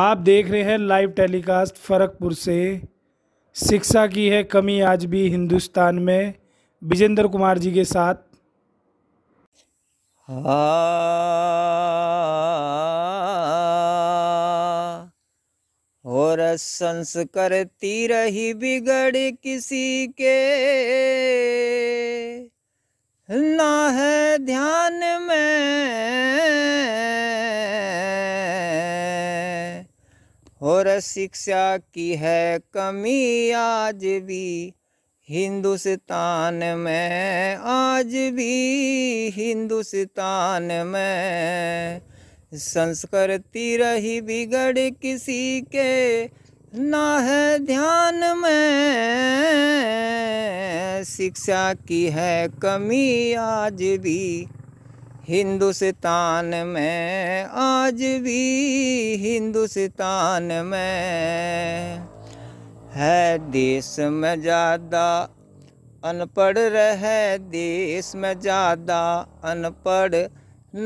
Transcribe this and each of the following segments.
आप देख रहे हैं लाइव टेलीकास्ट फ़रकपुर से शिक्षा की है कमी आज भी हिंदुस्तान में विजेंद्र कुमार जी के साथ हाँ, और संस्कर रही बिगड़ किसी के ना है ध्यान में और शिक्षा की है कमी आज भी हिंदुस्तान में आज भी हिंदुस्तान में संस्कृति रही बिगड़ किसी के ना है ध्यान में शिक्षा की है कमी आज भी हिंदुस्तान में आज भी हिंदुस्तान में है देश में ज़्यादा अनपढ़ रहे देश में ज़्यादा अनपढ़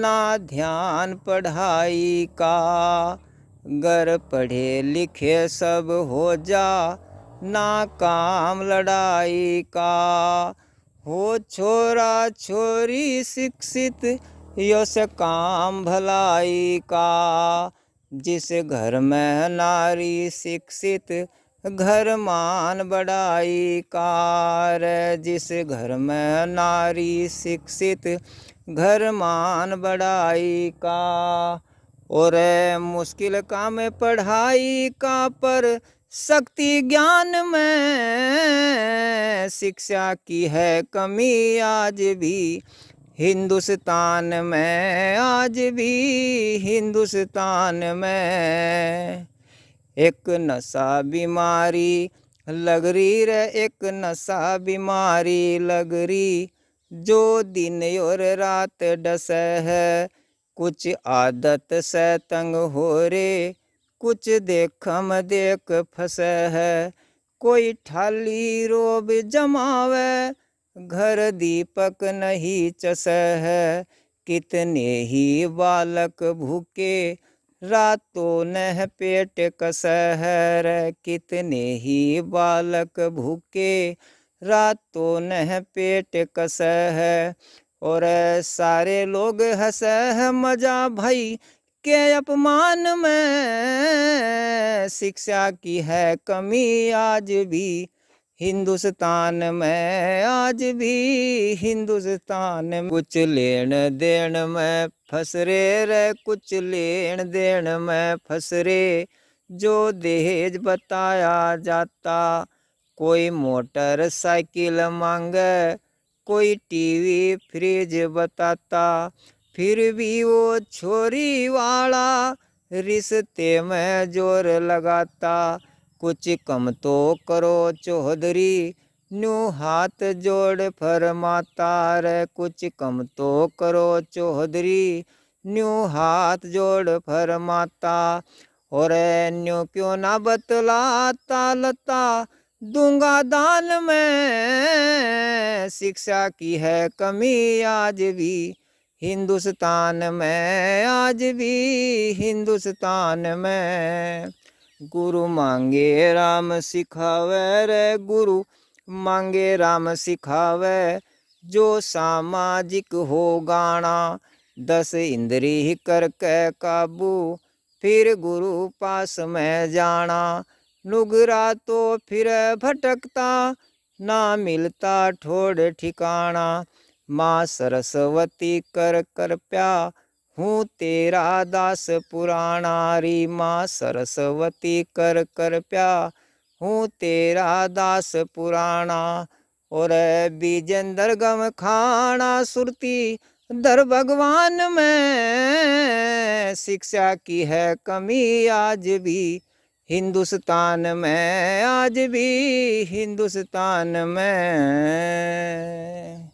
ना ध्यान पढ़ाई का गर पढ़े लिखे सब हो जा ना काम लड़ाई का हो छोरा छोरी शिक्षित यश काम भलाई का जिस घर में नारी शिक्षित घर मान बड़ाई कार जिस घर में नारी शिक्षित घर मान बड़ाई का और मुश्किल काम पढ़ाई का पर शक्ति ज्ञान में शिक्षा की है कमी आज भी हिंदुस्तान में आज भी हिंदुस्तान में एक नशा बीमारी लग रही रे एक नशा बीमारी लग रही जो दिन और रात डस है कुछ आदत से तंग हो रे कुछ देखम देख फस है कोई ठाली रोब जमावे घर दीपक नहीं चस है कितने ही बालक भूखे रातों नह पेट है रे कितने ही बालक भूखे रातों नह पेट कसह और सारे लोग हंस मजा भाई के अपमान में शिक्षा की है कमी आज भी हिंदुस्तान में आज भी हिंदुस्तान में कुछ लेन देन में फसरे रे कुछ लेन देन में फसरे जो दहेज बताया जाता कोई मोटर साइकिल मांगे कोई टीवी फ्रिज बताता फिर भी वो छोरी वाला रिश्ते में जोर लगाता कुछ कम तो करो चौधरी न्यू हाथ जोड़ फरमाता रे कुछ कम तो करो चौधरी न्यू हाथ जोड़ फरमाता और न्यू क्यों ना बतलाता लता दूंगा दान में शिक्षा की है कमी आज भी हिंदुस्तान में आज भी हिंदुस्तान में गुरु मांगे राम सिखावे रे गुरु मांगे राम सिखावे जो सामाजिक हो गाना दस इंद्री करके काबू फिर गुरु पास में जाना नुगरा तो फिर भटकता ना मिलता ठोड़ ठिकाना माँ सरस्वती कर कर प्या हूँ तेरा दास पुराणा री माँ सरस्वती कर कर प्या हूँ तेरा दास पुराणा और बीजेंद्र गम खाना सुरती दर भगवान में शिक्षा की है कमी आज भी हिंदुस्तान में आज भी हिंदुस्तान में